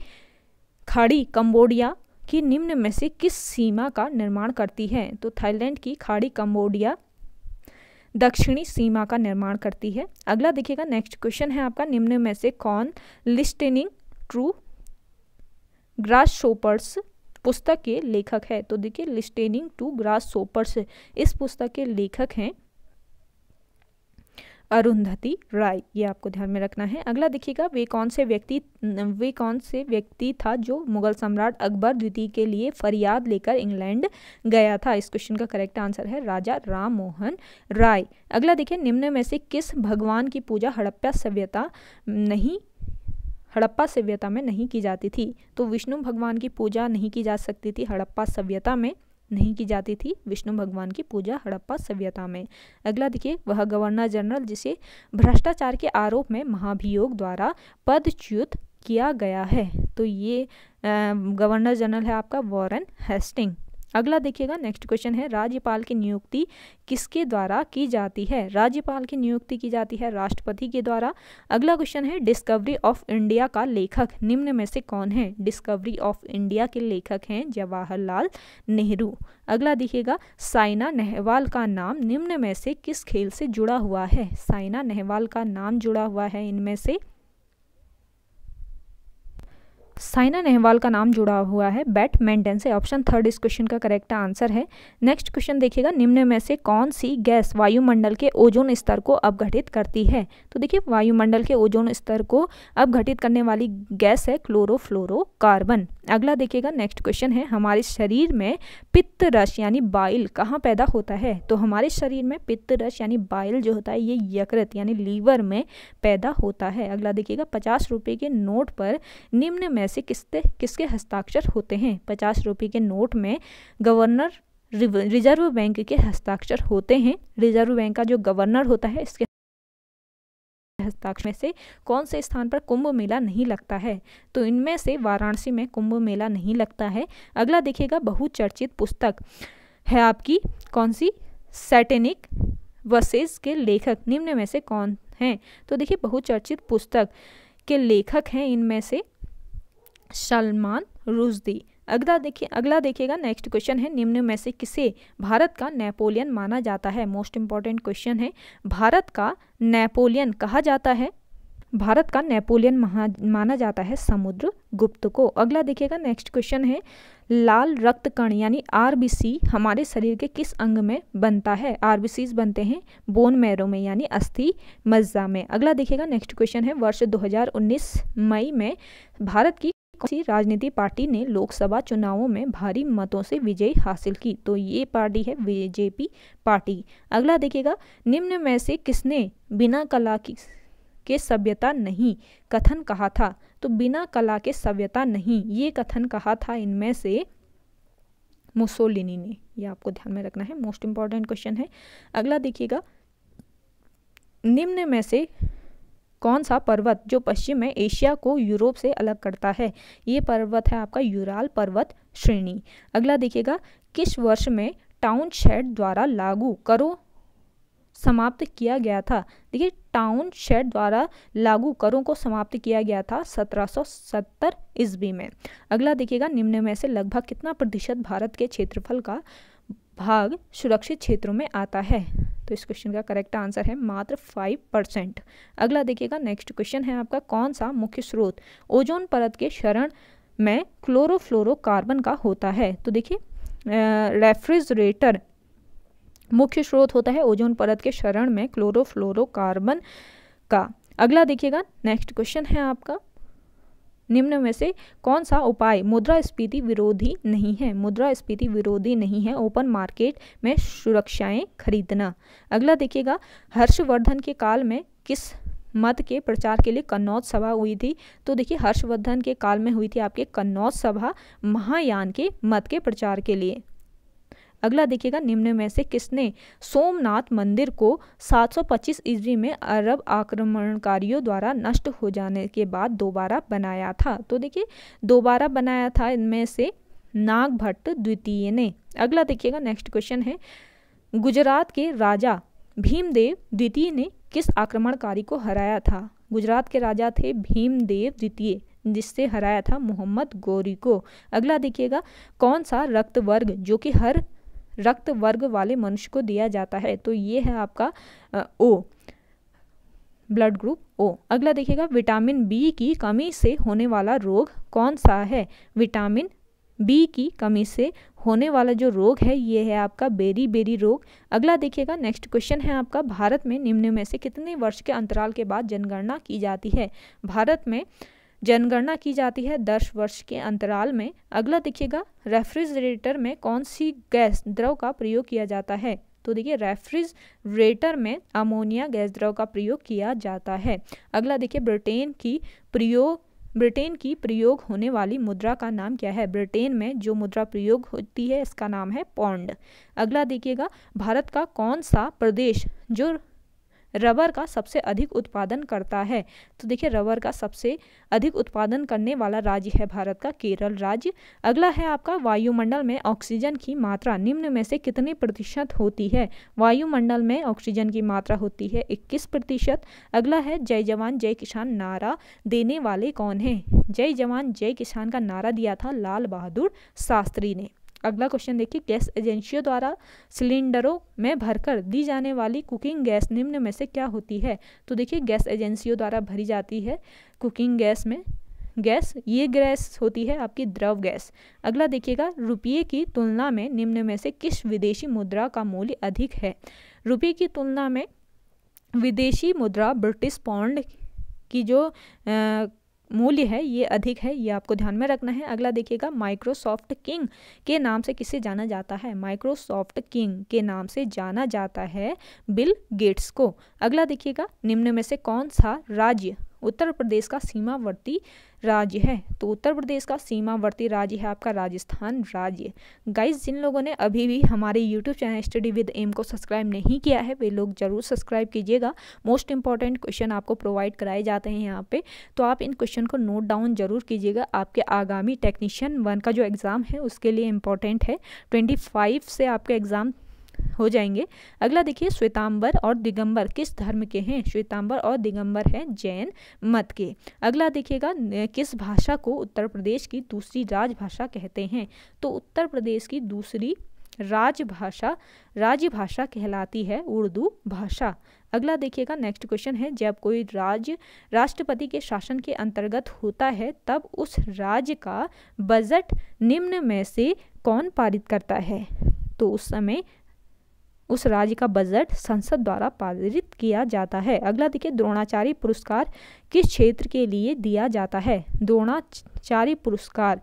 [SPEAKER 1] खाड़ी कंबोडिया की निम्न में से किस सीमा का निर्माण करती है तो थाईलैंड की खाड़ी कंबोडिया दक्षिणी सीमा का निर्माण करती है अगला देखिएगा नेक्स्ट क्वेश्चन है आपका निम्न में से कौन लिस्टेनिंग ट्रू ग्रास शोपर्स पुस्तक के लेखक है तो देखिए लिस्टेनिंग टू ग्रास सोपर्स इस पुस्तक के लेखक हैं अरुंधति राय ये आपको ध्यान में रखना है अगला देखिएगा वे कौन से व्यक्ति वे कौन से व्यक्ति था जो मुगल सम्राट अकबर द्वितीय के लिए फरियाद लेकर इंग्लैंड गया था इस क्वेश्चन का करेक्ट आंसर है राजा राम मोहन राय अगला देखिए निम्न में से किस भगवान की पूजा हड़प्पा सभ्यता नहीं हड़प्पा सभ्यता में नहीं की जाती थी तो विष्णु भगवान की पूजा नहीं की जा सकती थी हड़प्पा सभ्यता में नहीं की जाती थी विष्णु भगवान की पूजा हड़प्पा सभ्यता में अगला देखिए वह गवर्नर जनरल जिसे भ्रष्टाचार के आरोप में महाभियोग द्वारा पदच्युत किया गया है तो ये गवर्नर जनरल है आपका वॉरन हेस्टिंग अगला देखिएगा नेक्स्ट क्वेश्चन है राज्यपाल की नियुक्ति किसके द्वारा की जाती है राज्यपाल की नियुक्ति की जाती है राष्ट्रपति के द्वारा अगला क्वेश्चन है डिस्कवरी ऑफ इंडिया का लेखक निम्न में से कौन है डिस्कवरी ऑफ इंडिया के लेखक हैं जवाहरलाल नेहरू अगला देखिएगा साइना नेहवाल का नाम निम्न में से किस खेल से जुड़ा हुआ है साइना नेहवाल का नाम जुड़ा हुआ है इनमें से साइना नेहवाल का नाम जुड़ा हुआ है बैट मेंटेन से ऑप्शन थर्ड इस क्वेश्चन का करेक्ट आंसर है नेक्स्ट क्वेश्चन देखिएगा निम्न में से कौन सी गैस वायुमंडल के ओजोन स्तर को अपघटित करती है तो देखिए वायुमंडल के ओजोन स्तर को अपघटित करने वाली गैस है क्लोरोफ्लोरोकार्बन अगला देखिएगा नेक्स्ट क्वेश्चन है हमारे शरीर में पित्त रस यानी बाइल कहाँ पैदा होता है तो हमारे शरीर में पित्त रस यानी बाइल जो होता है ये यकृत यानी लीवर में पैदा होता है अगला देखिएगा पचास रुपये के नोट पर निम्न में में किसते किसके हस्ताक्षर होते हैं पचास रुपये के नोट में गवर्नर रिजर्व बैंक के हस्ताक्षर होते हैं रिजर्व बैंक का जो गवर्नर होता है इसके हस्ताक्षर में से कौन से स्थान पर कुंभ मेला नहीं लगता है तो इनमें से वाराणसी में कुंभ मेला नहीं लगता है अगला देखिएगा बहुचर्चित पुस्तक है आपकी कौन सी सैटेनिक वसेज के लेखक निम्न में से कौन हैं तो देखिए बहुचर्चित पुस्तक के लेखक हैं इनमें से सलमान रुजदी अगला देखिए अगला देखिएगा नेक्स्ट क्वेश्चन है निम्न में से किसे भारत का नेपोलियन माना जाता है मोस्ट इंपॉर्टेंट क्वेश्चन है भारत का नेपोलियन कहा जाता है भारत का नेपोलियन माना जाता है समुद्र गुप्त को अगला देखिएगा नेक्स्ट क्वेश्चन है लाल रक्त कण यानी आरबीसी हमारे शरीर के किस अंग में बनता है आरबीसीज बनते हैं बोन मैरो में यानी अस्थि मज्जा में अगला देखिएगा नेक्स्ट क्वेश्चन है वर्ष 2019 मई में भारत की कौन सी राजनीति पार्टी ने लोकसभा चुनावों में भारी मतों से विजय हासिल की तो ये पार्टी है बीजेपी पार्टी अगला देखिएगा निम्न में से किसने बिना कला की के सभ्यता नहीं कथन कहा था तो बिना कला के सभ्यता नहीं ये कथन कहा था इनमें से मुसोलिनी ने ये आपको ध्यान में रखना है मोस्ट इंपॉर्टेंट क्वेश्चन है अगला देखिएगा निम्न में से कौन सा पर्वत जो पश्चिम में एशिया को यूरोप से अलग करता है ये पर्वत है आपका यूराल पर्वत श्रेणी अगला देखिएगा किस वर्ष में टाउन शेड द्वारा लागू करो समाप्त किया गया था देखिए टाउन शेड द्वारा लागू करों को समाप्त किया गया था 1770 ईस्वी में अगला देखिएगा निम्न में से लगभग कितना प्रतिशत भारत के क्षेत्रफल का भाग सुरक्षित क्षेत्रों में आता है तो इस क्वेश्चन का करेक्ट आंसर है मात्र फाइव परसेंट अगला देखिएगा नेक्स्ट क्वेश्चन है आपका कौन सा मुख्य स्रोत ओजोन परत के शरण में क्लोरोफ्लोरोकार्बन का होता है तो देखिए रेफ्रिजरेटर मुख्य स्रोत होता है ओजोन परत के शरण में क्लोरोफ्लोरोकार्बन का अगला देखिएगा नेक्स्ट क्वेश्चन है आपका निम्न में से कौन सा उपाय मुद्रास्फीति विरोधी नहीं है मुद्रास्फीति विरोधी नहीं है ओपन मार्केट में सुरक्षाएं खरीदना अगला देखिएगा हर्षवर्धन के काल में किस मत के प्रचार के लिए कन्नौज सभा हुई थी तो देखिए हर्षवर्धन के काल में हुई थी आपके कन्नौज सभा महायान के मत के प्रचार के लिए अगला देखिएगा निम्न में से किसने सोमनाथ मंदिर को 725 ईस्वी में अरब आक्रमणकारियों द्वारा नष्ट हो जाने के बाद दोबारा बनाया था तो देखिए दोबारा बनाया था इनमें से भट्ट द्वितीय ने अगला देखिएगा नेक्स्ट क्वेश्चन है गुजरात के राजा भीमदेव द्वितीय ने किस आक्रमणकारी को हराया था गुजरात के राजा थे भीमदेव द्वितीय जिससे हराया था मोहम्मद गौरी को अगला देखिएगा कौन सा रक्त वर्ग जो कि हर रक्त वर्ग वाले मनुष्य को दिया जाता है तो ये है आपका ओ ब्लड ग्रुप ओ अगला देखिएगा विटामिन बी की कमी से होने वाला रोग कौन सा है विटामिन बी की कमी से होने वाला जो रोग है ये है आपका बेरी बेरी रोग अगला देखिएगा नेक्स्ट क्वेश्चन है आपका भारत में निम्न में से कितने वर्ष के अंतराल के बाद जनगणना की जाती है भारत में जनगणना की जाती है दस वर्ष के अंतराल में अगला देखिएगा रेफ्रिजरेटर में कौन सी गैस द्रव का प्रयोग किया जाता है तो देखिए रेफ्रिजरेटर में अमोनिया गैस द्रव का प्रयोग किया जाता है अगला देखिए ब्रिटेन की प्रयोग ब्रिटेन की प्रयोग होने वाली मुद्रा का नाम क्या है ब्रिटेन में जो मुद्रा प्रयोग होती है इसका नाम है पौंड अगला देखिएगा भारत का कौन सा प्रदेश जो रबर का सबसे अधिक उत्पादन करता है तो देखिए रबर का सबसे अधिक उत्पादन करने वाला राज्य है भारत का केरल राज्य अगला है आपका वायुमंडल में ऑक्सीजन की मात्रा निम्न में से कितने प्रतिशत होती है वायुमंडल में ऑक्सीजन की मात्रा होती है इक्कीस प्रतिशत अगला है जय जवान जय किसान नारा देने वाले कौन हैं जय जवान जय किसान का नारा दिया था लाल बहादुर शास्त्री ने अगला क्वेश्चन देखिए गैस एजेंसियों द्वारा सिलेंडरों में भरकर दी जाने वाली कुकिंग गैस निम्न में से क्या होती है तो देखिए गैस एजेंसियों द्वारा भरी जाती है कुकिंग गैस में गैस ये गैस होती है आपकी द्रव गैस अगला देखिएगा रुपये की तुलना में निम्न में से किस विदेशी मुद्रा का मूल्य अधिक है रुपये की तुलना में विदेशी मुद्रा ब्रिटिश पाउंड की जो आ, मूल्य है ये अधिक है ये आपको ध्यान में रखना है अगला देखिएगा माइक्रोसॉफ्ट किंग के नाम से किसे जाना जाता है माइक्रोसॉफ्ट किंग के नाम से जाना जाता है बिल गेट्स को अगला देखिएगा निम्न में से कौन सा राज्य उत्तर प्रदेश का सीमावर्ती राज्य है तो उत्तर प्रदेश का सीमावर्ती राज्य है आपका राजस्थान राज्य गाइस जिन लोगों ने अभी भी हमारे YouTube channel study with M को सब्सक्राइब नहीं किया है वे लोग ज़रूर सब्सक्राइब कीजिएगा मोस्ट इंपॉर्टेंट क्वेश्चन आपको प्रोवाइड कराए जाते हैं यहाँ पे तो आप इन क्वेश्चन को नोट डाउन जरूर कीजिएगा आपके आगामी टेक्नीशियन वन का जो एग्ज़ाम है उसके लिए इम्पोर्टेंट है ट्वेंटी से आपका एग्ज़ाम हो जाएंगे अगला देखिए श्वेतांबर और दिगंबर किस धर्म के हैं श्वेतांबर और दिगंबर हैं जैन मत के अगला देखिएगा किस भाषा को उत्तर प्रदेश की दूसरी राजभाषा कहते हैं तो उत्तर प्रदेश की दूसरी राजभाषा राजभाषा कहलाती है उर्दू भाषा अगला देखिएगा नेक्स्ट क्वेश्चन है जब कोई राज्य राष्ट्रपति के शासन के अंतर्गत होता है तब उस राज्य का बजट निम्न में से कौन पारित करता है तो उस समय उस राज्य का बजट संसद द्वारा पारित किया जाता है अगला देखिए द्रोणाचार्य पुरस्कार किस क्षेत्र के लिए दिया जाता है द्रोणाचार्य पुरस्कार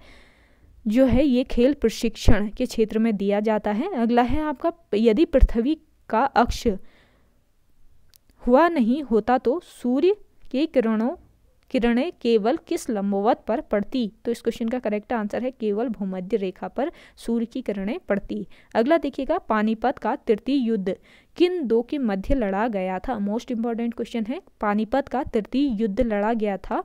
[SPEAKER 1] जो है ये खेल प्रशिक्षण के क्षेत्र में दिया जाता है अगला है आपका यदि पृथ्वी का अक्ष हुआ नहीं होता तो सूर्य के किरणों किरणें केवल किस लंबवत पर पड़ती तो इस क्वेश्चन का करेक्ट आंसर है केवल भूमध्य रेखा पर सूर्य की किरणें पड़ती अगला देखिएगा पानीपत का तृतीय युद्ध किन दो के मध्य लड़ा गया था मोस्ट इंपॉर्टेंट क्वेश्चन है पानीपत का तृतीय युद्ध लड़ा गया था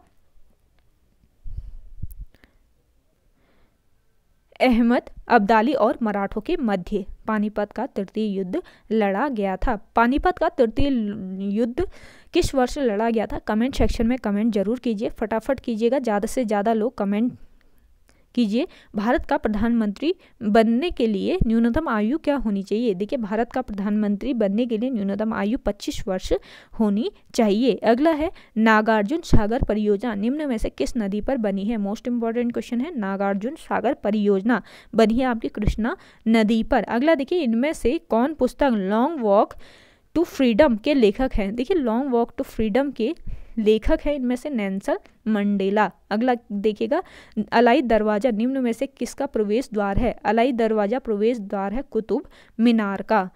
[SPEAKER 1] अहमद अब्दाली और मराठों के मध्य पानीपत का तृतीय युद्ध लड़ा गया था पानीपत का तृतीय युद्ध किस वर्ष लड़ा गया था कमेंट सेक्शन में कमेंट जरूर कीजिए फटाफट कीजिएगा ज़्यादा से ज़्यादा लोग कमेंट कीजिए भारत का प्रधानमंत्री बनने के लिए न्यूनतम आयु क्या होनी चाहिए देखिए भारत का प्रधानमंत्री बनने के लिए न्यूनतम आयु 25 वर्ष होनी चाहिए अगला है नागार्जुन सागर परियोजना निम्न में से किस नदी पर बनी है मोस्ट इंपॉर्टेंट क्वेश्चन है नागार्जुन सागर परियोजना बनी है आपकी कृष्णा नदी पर अगला देखिए इनमें से कौन पुस्तक लॉन्ग वॉक टू फ्रीडम के लेखक हैं देखिए लॉन्ग वॉक टू फ्रीडम के लेखक है इनमें से नैनसल मंडेला अगला देखिएगा अलाई दरवाज़ा निम्न में से किसका प्रवेश द्वार है अलाई दरवाज़ा प्रवेश द्वार है कुतुब मीनार का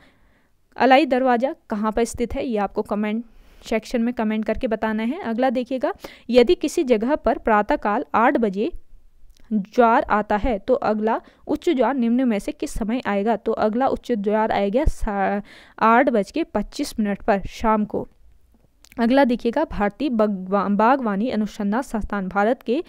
[SPEAKER 1] अलाई दरवाज़ा कहाँ पर स्थित है ये आपको कमेंट सेक्शन में कमेंट करके बताना है अगला देखिएगा यदि किसी जगह पर प्रातःकाल आठ बजे ज्वार आता है तो अगला उच्च ज्वार निम्न में से किस समय आएगा तो अगला उच्च ज्वार आएगा आठ बज के पच्चीस मिनट पर शाम को अगला देखिएगा भारतीय बागवानी अनुसंधान संस्थान भारत के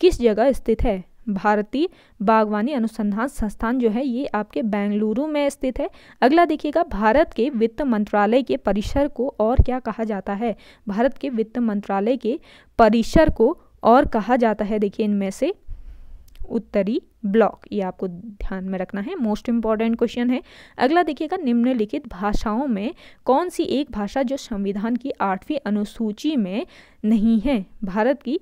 [SPEAKER 1] किस जगह स्थित है भारतीय बागवानी अनुसंधान संस्थान जो है ये आपके बेंगलुरु में स्थित है अगला देखिएगा भारत के वित्त मंत्रालय के परिसर को और क्या कहा जाता है भारत के वित्त मंत्रालय के परिसर को और कहा जाता है देखिए इनमें से उत्तरी ब्लॉक ये आपको ध्यान में रखना है मोस्ट इम्पॉर्टेंट क्वेश्चन है अगला देखिएगा निम्नलिखित भाषाओं में कौन सी एक भाषा जो संविधान की आठवीं अनुसूची में नहीं है भारत की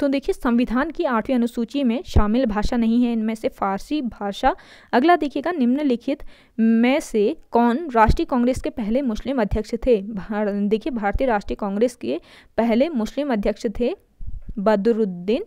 [SPEAKER 1] तो देखिए संविधान की आठवीं अनुसूची में शामिल भाषा नहीं है इनमें से फारसी भाषा अगला देखिएगा निम्नलिखित में से कौन राष्ट्रीय कांग्रेस के पहले मुस्लिम अध्यक्ष थे भार, देखिए भारतीय राष्ट्रीय कांग्रेस के पहले मुस्लिम अध्यक्ष थे बदरुद्दीन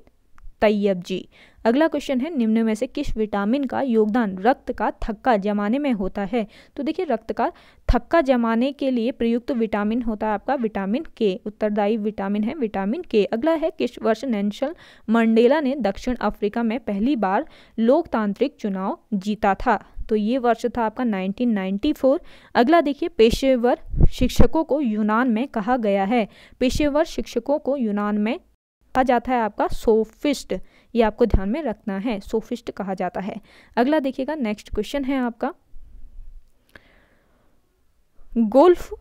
[SPEAKER 1] तैयब जी अगला क्वेश्चन है निम्न में से किस विटामिन का योगदान रक्त का थक्का जमाने में होता है तो देखिए रक्त का थक्का जमाने के लिए प्रयुक्त विटामिन होता है आपका विटामिन के उत्तरदायी विटामिन है विटामिन के अगला है किस वर्ष नैनशल मंडेला ने दक्षिण अफ्रीका में पहली बार लोकतांत्रिक चुनाव जीता था तो ये वर्ष था आपका 1994 अगला देखिए पेशेवर शिक्षकों को यूनान में कहा गया है पेशेवर शिक्षकों को यूनान में कहा जाता है आपका सोफिस्ट ये आपको ध्यान में रखना है सोफिस्ट कहा जाता है अगला देखिएगा नेक्स्ट क्वेश्चन है आपका गोल्फ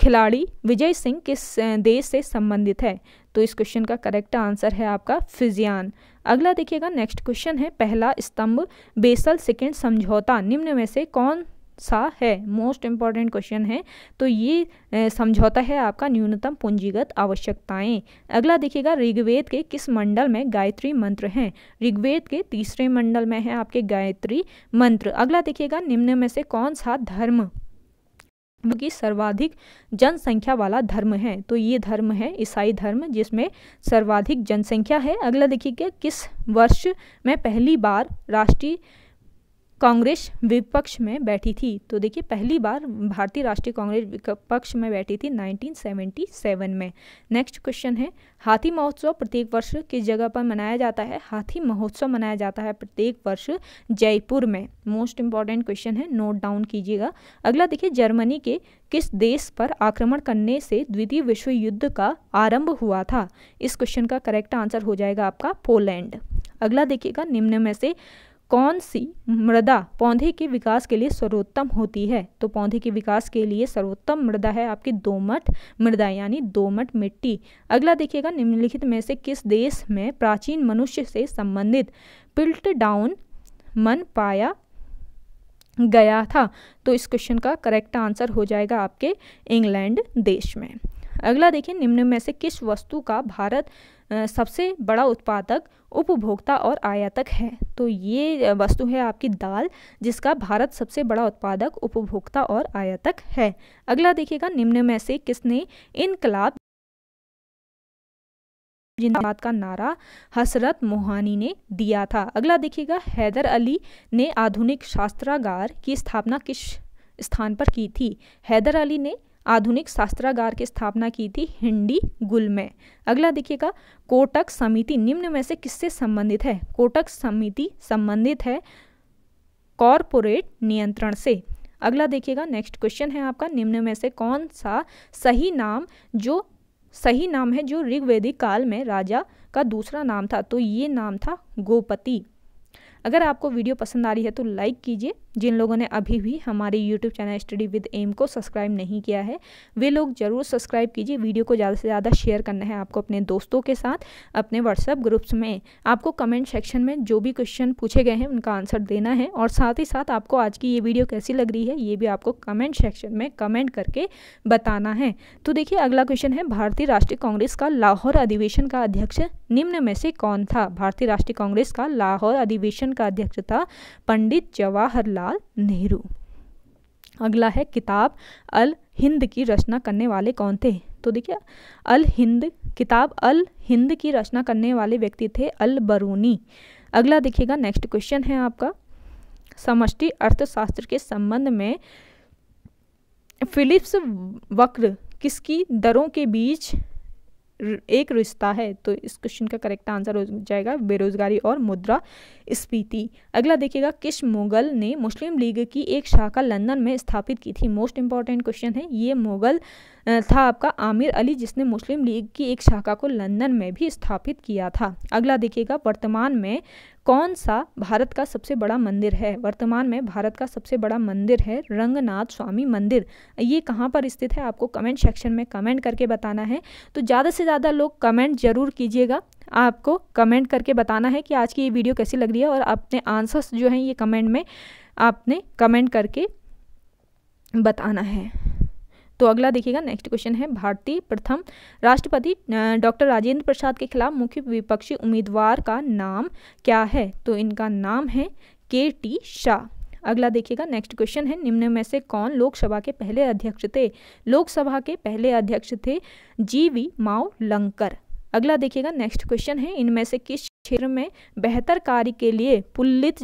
[SPEAKER 1] खिलाड़ी विजय सिंह किस देश से संबंधित है तो इस क्वेश्चन का करेक्ट आंसर है आपका फिजियान अगला देखिएगा नेक्स्ट क्वेश्चन है पहला स्तंभ बेसल सेकेंड समझौता निम्न में से कौन सा है मोस्ट इम्पॉर्टेंट क्वेश्चन है तो ये समझौता है आपका न्यूनतम पूंजीगत आवश्यकताएं अगला देखिएगा ऋग्वेद के किस मंडल में गायत्री मंत्र हैं ऋग्वेद के तीसरे मंडल में है आपके गायत्री मंत्र अगला देखिएगा निम्न में से कौन सा धर्म की सर्वाधिक जनसंख्या वाला धर्म है तो ये धर्म है ईसाई धर्म जिसमें सर्वाधिक जनसंख्या है अगला देखिएगा किस वर्ष में पहली बार राष्ट्रीय कांग्रेस विपक्ष में बैठी थी तो देखिए पहली बार भारतीय राष्ट्रीय कांग्रेस विपक्ष में बैठी थी 1977 में नेक्स्ट क्वेश्चन है हाथी महोत्सव प्रत्येक वर्ष किस जगह पर मनाया जाता है हाथी महोत्सव मनाया जाता है प्रत्येक वर्ष जयपुर में मोस्ट इंपॉर्टेंट क्वेश्चन है नोट डाउन कीजिएगा अगला देखिए जर्मनी के किस देश पर आक्रमण करने से द्वितीय विश्व युद्ध का आरंभ हुआ था इस क्वेश्चन का करेक्ट आंसर हो जाएगा आपका पोलैंड अगला देखिएगा निम्न में से कौन सी मृदा पौधे के विकास के लिए सर्वोत्तम होती है तो पौधे के विकास के लिए सर्वोत्तम मृदा है आपकी दोमट मृदा यानी दोमट मिट्टी अगला देखिएगा निम्नलिखित में से किस देश में प्राचीन मनुष्य से संबंधित पिल्ट डाउन मन पाया गया था तो इस क्वेश्चन का करेक्ट आंसर हो जाएगा आपके इंग्लैंड देश में अगला देखिए निम्न में से किस वस्तु का भारत सबसे बड़ा उत्पादक उपभोक्ता और आयातक है तो ये वस्तु है आपकी दाल जिसका भारत सबसे बड़ा उत्पादक उपभोक्ता और आयातक है अगला देखिएगा निम्न में से किसने इनकलाब जिंदाबाद का नारा हसरत मोहानी ने दिया था अगला देखिएगा हैदर अली ने आधुनिक शास्त्रागार की स्थापना किस स्थान पर की थी हैदर अली ने आधुनिक शास्त्रागार की स्थापना की थी हिंडी गुल में अगला देखिएगा कोटक समिति निम्न में से किससे संबंधित है कोटक समिति संबंधित है कॉरपोरेट नियंत्रण से अगला देखिएगा नेक्स्ट क्वेश्चन है आपका निम्न में से कौन सा सही नाम जो सही नाम है जो ऋग्वेदिक काल में राजा का दूसरा नाम था तो ये नाम था गोपति अगर आपको वीडियो पसंद आ रही है तो लाइक कीजिए जिन लोगों ने अभी भी हमारे YouTube channel study with M को सब्सक्राइब नहीं किया है वे लोग ज़रूर सब्सक्राइब कीजिए वीडियो को ज़्यादा से ज़्यादा शेयर करना है आपको अपने दोस्तों के साथ अपने व्हाट्सएप ग्रुप्स में आपको कमेंट सेक्शन में जो भी क्वेश्चन पूछे गए हैं उनका आंसर देना है और साथ ही साथ आपको आज की ये वीडियो कैसी लग रही है ये भी आपको कमेंट सेक्शन में कमेंट करके बताना है तो देखिए अगला क्वेश्चन है भारतीय राष्ट्रीय कांग्रेस का लाहौर अधिवेशन का अध्यक्ष निम्न में से कौन था भारतीय राष्ट्रीय कांग्रेस का लाहौर अधिवेशन का अध्यक्ष था पंडित जवाहरलाल जवाहरलाल नेहरू अगला है किताब अल हिंद की रचना करने वाले कौन थे तो देखिए अल हिंद किताब अल हिंद की रचना करने वाले व्यक्ति थे अल बरूनी अगला देखिएगा नेक्स्ट क्वेश्चन है आपका समष्टि अर्थशास्त्र के संबंध में फिलिप्स वक्र किसकी दरों के बीच एक रिश्ता है तो इस क्वेश्चन का करेक्ट आंसर हो जाएगा बेरोजगारी और मुद्रा स्पीति अगला देखिएगा किस मुगल ने मुस्लिम लीग की एक शाखा लंदन में स्थापित की थी मोस्ट इंपॉर्टेंट क्वेश्चन है ये मुगल था आपका आमिर अली जिसने मुस्लिम लीग की एक शाखा को लंदन में भी स्थापित किया था अगला देखिएगा वर्तमान में कौन सा भारत का सबसे बड़ा मंदिर है वर्तमान में भारत का सबसे बड़ा मंदिर है रंगनाथ स्वामी मंदिर ये कहाँ पर स्थित है आपको कमेंट सेक्शन में कमेंट करके बताना है तो ज़्यादा से ज़्यादा लोग कमेंट ज़रूर कीजिएगा आपको कमेंट करके बताना है कि आज की ये वीडियो कैसी लग रही है और अपने आंसर्स जो हैं ये कमेंट में आपने कमेंट करके बताना है तो अगला देखिएगा नेक्स्ट क्वेश्चन है भारतीय प्रथम राष्ट्रपति डॉक्टर राजेंद्र प्रसाद के खिलाफ मुख्य विपक्षी उम्मीदवार का नाम क्या है तो इनका नाम है के टी शाह अगला देखिएगा नेक्स्ट क्वेश्चन है निम्न में से कौन लोकसभा के पहले अध्यक्ष थे लोकसभा के पहले अध्यक्ष थे जी वी माओ लंकर अगला देखिएगा नेक्स्ट क्वेश्चन है इनमें से किस क्षेत्र में बेहतर कार्य के लिए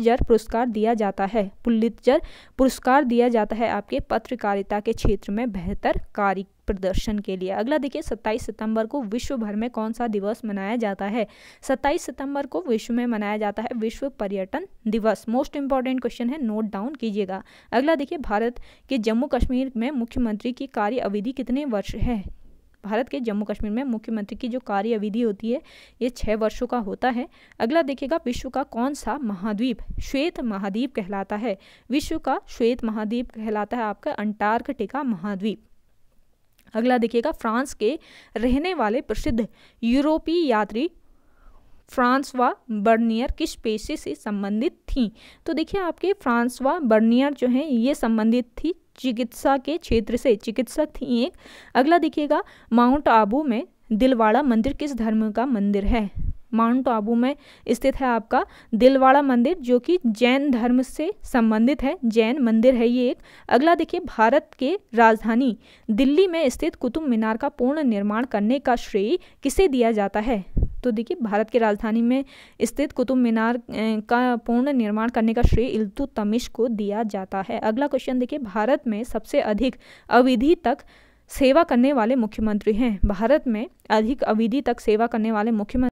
[SPEAKER 1] जर पुरस्कार दिया जाता है पुल्लितजर पुरस्कार दिया जाता है आपके पत्रकारिता के क्षेत्र में बेहतर कार्य प्रदर्शन के लिए अगला देखिए 27 सितंबर को विश्व भर में कौन सा दिवस मनाया जाता है 27 सितंबर को विश्व में मनाया जाता है विश्व पर्यटन दिवस मोस्ट इंपॉर्टेंट क्वेश्चन है नोट डाउन कीजिएगा अगला देखिए भारत के जम्मू कश्मीर में मुख्यमंत्री की कार्य अवधि कितने वर्ष है भारत के जम्मू कश्मीर में मुख्यमंत्री की जो कार्यविधि होती है ये छः वर्षों का होता है अगला देखेगा विश्व का कौन सा महाद्वीप श्वेत महाद्वीप कहलाता है विश्व का श्वेत महाद्वीप कहलाता है आपका अंटार्कटिका महाद्वीप अगला देखिएगा फ्रांस के रहने वाले प्रसिद्ध यूरोपीय यात्री फ्रांसवा बर्नियर किस पेशे से संबंधित थी तो देखिए आपके फ्रांसवा बर्नियर जो हैं ये संबंधित थी चिकित्सा के क्षेत्र से चिकित्सक थी एक अगला देखिएगा माउंट आबू में दिलवाड़ा मंदिर किस धर्म का मंदिर है माउंट आबू में स्थित है आपका दिलवाड़ा मंदिर जो कि जैन धर्म से संबंधित है जैन मंदिर है ये एक अगला देखिए भारत के राजधानी दिल्ली में स्थित कुतुब मीनार का पूर्ण निर्माण करने का श्रेय किसे दिया जाता है तो देखिए भारत की राजधानी में स्थित कुतुब मीनार का पूर्ण निर्माण करने का श्रेय इल्तु तमिश को दिया जाता है अगला क्वेश्चन देखिए भारत में सबसे अधिक अविधि तक सेवा करने वाले मुख्यमंत्री हैं भारत में अधिक अविधि तक सेवा करने वाले मुख्यमंत्री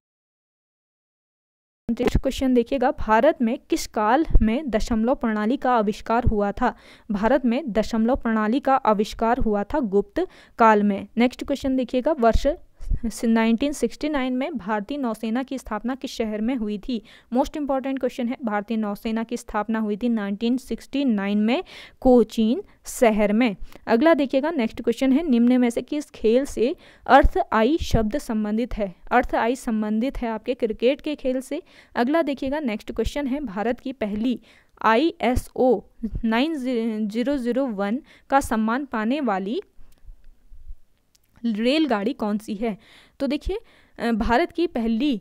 [SPEAKER 1] क्वेश्चन देखिएगा भारत में किस काल में दशमलव प्रणाली का आविष्कार हुआ था भारत में दशमलव प्रणाली का आविष्कार हुआ था गुप्त काल में नेक्स्ट क्वेश्चन देखिएगा वर्ष 1969 में भारतीय नौसेना की स्थापना किस शहर में हुई थी मोस्ट इंपॉर्टेंट क्वेश्चन है भारतीय नौसेना की स्थापना हुई थी 1969 में कोचीन शहर में अगला देखिएगा नेक्स्ट क्वेश्चन है निम्न में से किस खेल से अर्थ आई शब्द संबंधित है अर्थ आई संबंधित है आपके क्रिकेट के खेल से अगला देखिएगा नेक्स्ट क्वेश्चन है भारत की पहली I S O nine zero zero one का सम्मान पाने वाली रेलगाड़ी कौन सी है तो देखिए भारत की पहली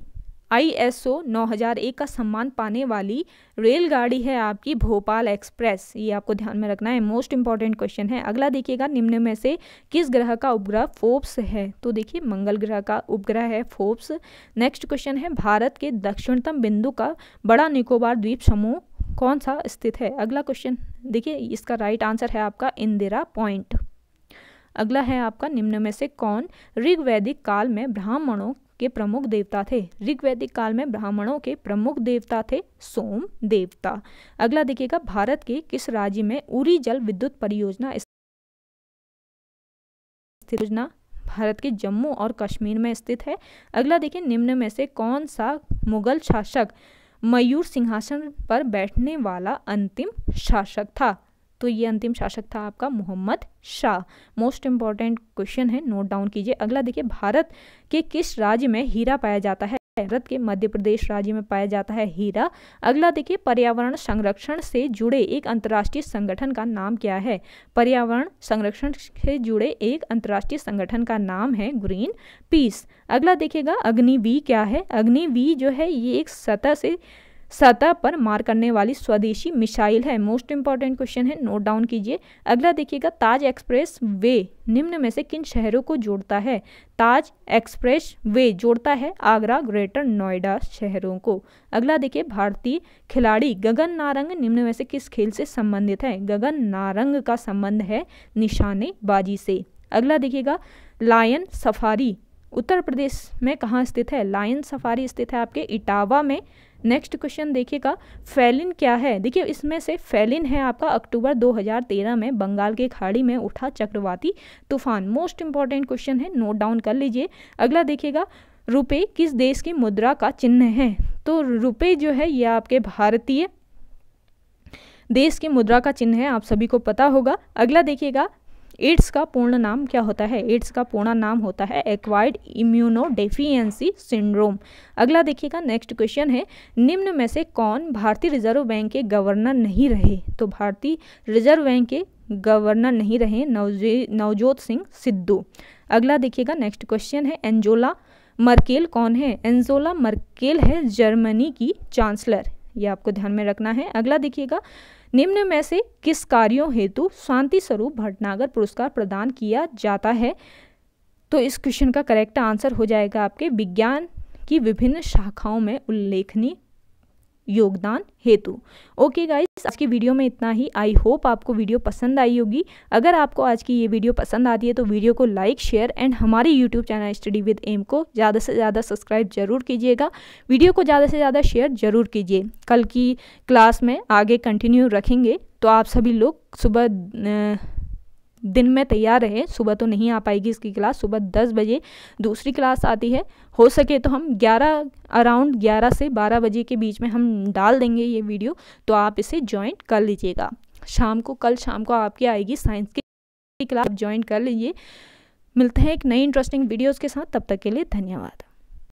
[SPEAKER 1] आई एस ओ नौ हज़ार एक का सम्मान पाने वाली रेलगाड़ी है आपकी भोपाल एक्सप्रेस ये आपको ध्यान में रखना है मोस्ट इंपॉर्टेंट क्वेश्चन है अगला देखिएगा निम्न में से किस ग्रह का उपग्रह फोर्ब्स है तो देखिए मंगल ग्रह का उपग्रह है फोर्ब्स नेक्स्ट क्वेश्चन है भारत के दक्षिणतम बिंदु का बड़ा निकोबार द्वीप समूह कौन सा स्थित है अगला क्वेश्चन देखिए इसका राइट आंसर है आपका इंदिरा पॉइंट अगला है आपका निम्न में से कौन ऋग्वैदिक काल में ब्राह्मणों के प्रमुख देवता थे ऋग्वैदिक काल में ब्राह्मणों के प्रमुख देवता थे सोम देवता अगला देखिएगा भारत के किस राज्य में उरी जल विद्युत परियोजना योजना भारत के जम्मू और कश्मीर में स्थित है अगला देखिए निम्न में से कौन सा मुगल शासक मयूर सिंहासन पर बैठने वाला अंतिम शासक था तो ये अंतिम शासक था आपका Mohammad Shah most important question है नोट डाउन कीजिए अगला देखिए भारत के किस राज्य में हीरा पाया जाता है भारत के मध्य प्रदेश राज्य में पाया जाता है हीरा अगला देखिए पर्यावरण संरक्षण से जुड़े एक अंतर्राष्ट्रीय संगठन का नाम क्या है पर्यावरण संरक्षण से जुड़े एक अंतर्राष्ट्रीय संगठन का नाम है ग्रीन पीस अगला देखिएगा अग्निवी क्या है अग्निवी जो है ये एक सतह से सतह पर मार करने वाली स्वदेशी मिसाइल है मोस्ट इंपॉर्टेंट क्वेश्चन है नोट डाउन कीजिए अगला देखिएगा ताज एक्सप्रेस वे निम्न में से किन शहरों को जोड़ता है ताज एक्सप्रेस वे जोड़ता है आगरा ग्रेटर नोएडा शहरों को अगला देखिए भारतीय खिलाड़ी गगन नारंग निम्न में से किस खेल से संबंधित है गगन नारंग का संबंध है निशानेबाजी से अगला देखिएगा लायन सफारी उत्तर प्रदेश में कहाँ स्थित है लायन सफारी स्थित है आपके इटावा में नेक्स्ट क्वेश्चन देखिएगा फैलिन क्या है देखिए इसमें से फैलिन है आपका अक्टूबर 2013 में बंगाल के खाड़ी में उठा चक्रवाती तूफान मोस्ट इंपॉर्टेंट क्वेश्चन है नोट डाउन कर लीजिए अगला देखिएगा रुपये किस देश की मुद्रा का चिन्ह है तो रुपये जो है ये आपके भारतीय देश की मुद्रा का चिन्ह है आप सभी को पता होगा अगला देखिएगा एड्स का पूर्ण नाम क्या होता है एड्स का पूर्ण नाम होता है एक्वायर्ड इम्यूनोडेफियंसी सिंड्रोम अगला देखिएगा नेक्स्ट क्वेश्चन है निम्न में से कौन भारतीय रिजर्व बैंक के गवर्नर नहीं रहे तो भारतीय रिजर्व बैंक के गवर्नर नहीं रहे नवजे नवजोत सिंह सिद्धू अगला देखिएगा नेक्स्ट क्वेश्चन है एंजोला मर्केल कौन है एंजोला मर्केल है जर्मनी की चांसलर ये आपको ध्यान में रखना है अगला देखिएगा निम्न में से किस कार्यों हेतु शांति स्वरूप भटनागर पुरस्कार प्रदान किया जाता है तो इस क्वेश्चन का करेक्ट आंसर हो जाएगा आपके विज्ञान की विभिन्न शाखाओं में उल्लेखनीय योगदान हेतु ओके गाइस आज की वीडियो में इतना ही आई होप आपको वीडियो पसंद आई होगी अगर आपको आज की ये वीडियो पसंद आती है तो वीडियो को लाइक शेयर एंड हमारे YouTube channel study with M को ज़्यादा से ज़्यादा सब्सक्राइब जरूर कीजिएगा वीडियो को ज़्यादा से ज़्यादा शेयर जरूर कीजिए कल की क्लास में आगे कंटिन्यू रखेंगे तो आप सभी लोग सुबह दिन में तैयार रहे सुबह तो नहीं आ पाएगी इसकी क्लास सुबह दस बजे दूसरी क्लास आती है हो सके तो हम ग्यारह अराउंड ग्यारह से बारह बजे के बीच में हम डाल देंगे ये वीडियो तो आप इसे ज्वाइन कर लीजिएगा शाम को कल शाम को आपकी आएगी साइंस की क्लास ज्वाइन कर लीजिए मिलते हैं एक नई इंटरेस्टिंग वीडियोज़ के साथ तब तक के लिए धन्यवाद